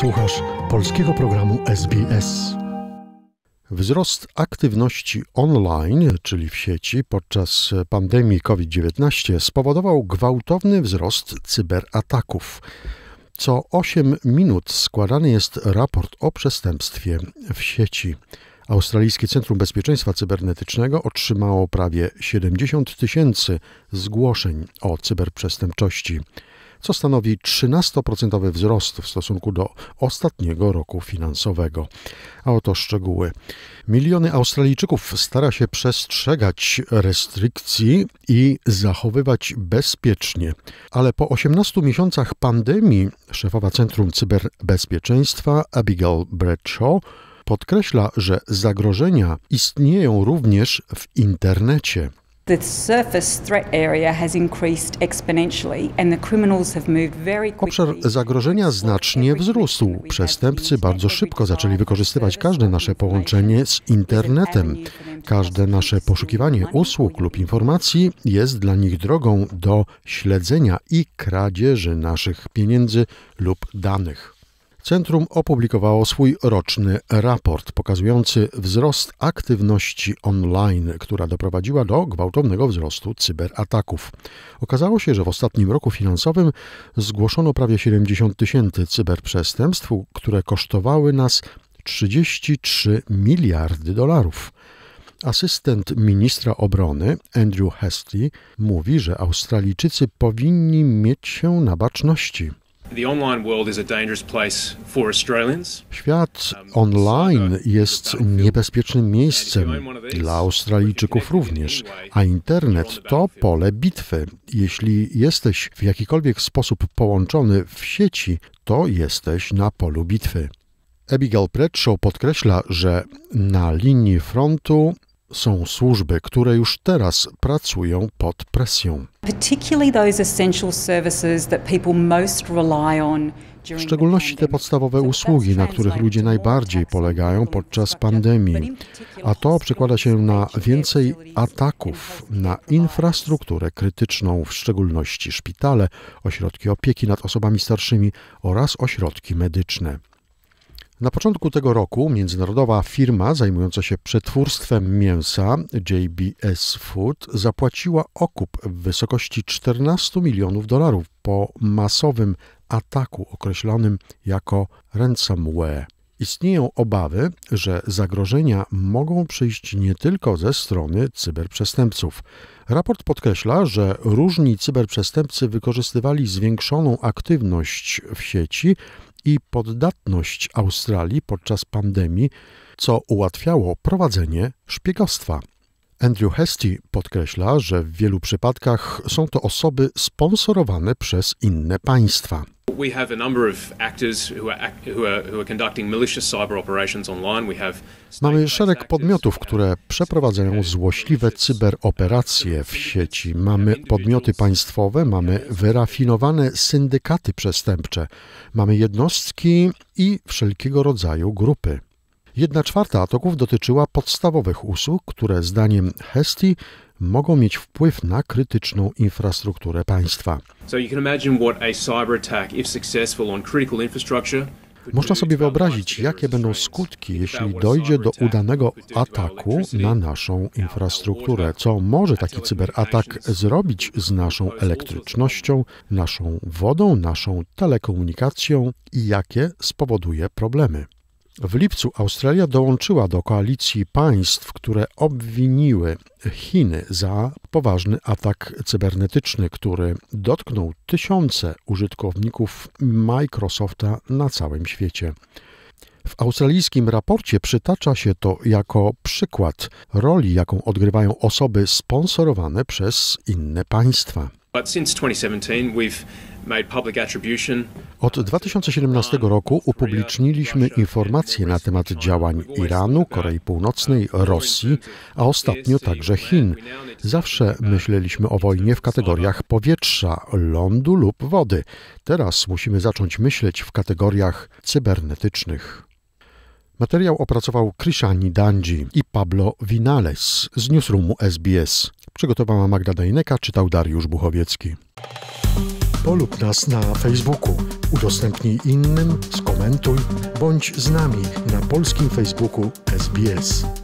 Słuchasz polskiego programu SBS. Wzrost aktywności online, czyli w sieci, podczas pandemii COVID-19 spowodował gwałtowny wzrost cyberataków. Co 8 minut składany jest raport o przestępstwie w sieci. Australijskie Centrum Bezpieczeństwa Cybernetycznego otrzymało prawie 70 tysięcy zgłoszeń o cyberprzestępczości co stanowi 13% wzrost w stosunku do ostatniego roku finansowego. A oto szczegóły. Miliony Australijczyków stara się przestrzegać restrykcji i zachowywać bezpiecznie, ale po 18 miesiącach pandemii szefowa Centrum Cyberbezpieczeństwa Abigail Bradshaw podkreśla, że zagrożenia istnieją również w internecie the surface threat area has increased exponentially and the criminals have moved very quickly. Obszar zagrożenia znacznie wzrósł. Przestępcy bardzo szybko zaczęli wykorzystywać każde nasze połączenie z internetem. Każde nasze poszukiwanie usług lub informacji jest dla nich drogą do śledzenia i kradzieży naszych pieniędzy lub danych. Centrum opublikowało swój roczny raport pokazujący wzrost aktywności online, która doprowadziła do gwałtownego wzrostu cyberataków. Okazało się, że w ostatnim roku finansowym zgłoszono prawie 70 tysięcy cyberprzestępstw, które kosztowały nas 33 miliardy dolarów. Asystent ministra obrony Andrew Hastie mówi, że Australijczycy powinni mieć się na baczności. Świat online jest niebezpiecznym miejscem dla Australijczyków również, a internet to pole bitwy. Jeśli jesteś w jakikolwiek sposób połączony w sieci, to jesteś na polu bitwy. Abigail Predshaw podkreśla, że na linii frontu są służby, które już teraz pracują pod presją. W szczególności te podstawowe usługi, na których ludzie najbardziej polegają podczas pandemii, a to przekłada się na więcej ataków na infrastrukturę krytyczną, w szczególności szpitale, ośrodki opieki nad osobami starszymi oraz ośrodki medyczne. Na początku tego roku międzynarodowa firma zajmująca się przetwórstwem mięsa JBS Food zapłaciła okup w wysokości 14 milionów dolarów po masowym ataku określonym jako ransomware. Istnieją obawy, że zagrożenia mogą przyjść nie tylko ze strony cyberprzestępców. Raport podkreśla, że różni cyberprzestępcy wykorzystywali zwiększoną aktywność w sieci i poddatność Australii podczas pandemii, co ułatwiało prowadzenie szpiegostwa. Andrew Hestie podkreśla, że w wielu przypadkach są to osoby sponsorowane przez inne państwa. We have a number of actors who are, who are, who are conducting malicious cyber operations online. We have Mamy szereg podmiotów, które przeprowadzają złośliwe cyberoperacje w sieci. Mamy podmioty państwowe, mamy wyrafinowane syndykaty przestępcze, mamy jednostki i wszelkiego rodzaju grupy. Jedna czwarta ataków dotyczyła podstawowych usług, które zdaniem Hesti mogą mieć wpływ na krytyczną infrastrukturę państwa. można sobie wyobrazić, jakie będą skutki, jeśli dojdzie do udanego ataku na naszą infrastrukturę. Co może taki cyberatak zrobić z naszą elektrycznością, naszą wodą, naszą telekomunikacją i jakie spowoduje problemy? W lipcu Australia dołączyła do koalicji państw, które obwiniły Chiny za poważny atak cybernetyczny, który dotknął tysiące użytkowników Microsofta na całym świecie. W australijskim raporcie przytacza się to jako przykład roli, jaką odgrywają osoby sponsorowane przez inne państwa. But since 2017 we've od 2017 roku upubliczniliśmy informacje na temat działań Iranu, Korei Północnej, Rosji, a ostatnio także Chin. Zawsze myśleliśmy o wojnie w kategoriach powietrza, lądu lub wody. Teraz musimy zacząć myśleć w kategoriach cybernetycznych. Materiał opracował Krishani Danji i Pablo Vinales z newsroomu SBS. Przygotowała Magda Dajneka, czytał Dariusz Buchowiecki. Polub nas na Facebooku, udostępnij innym, skomentuj, bądź z nami na polskim Facebooku SBS.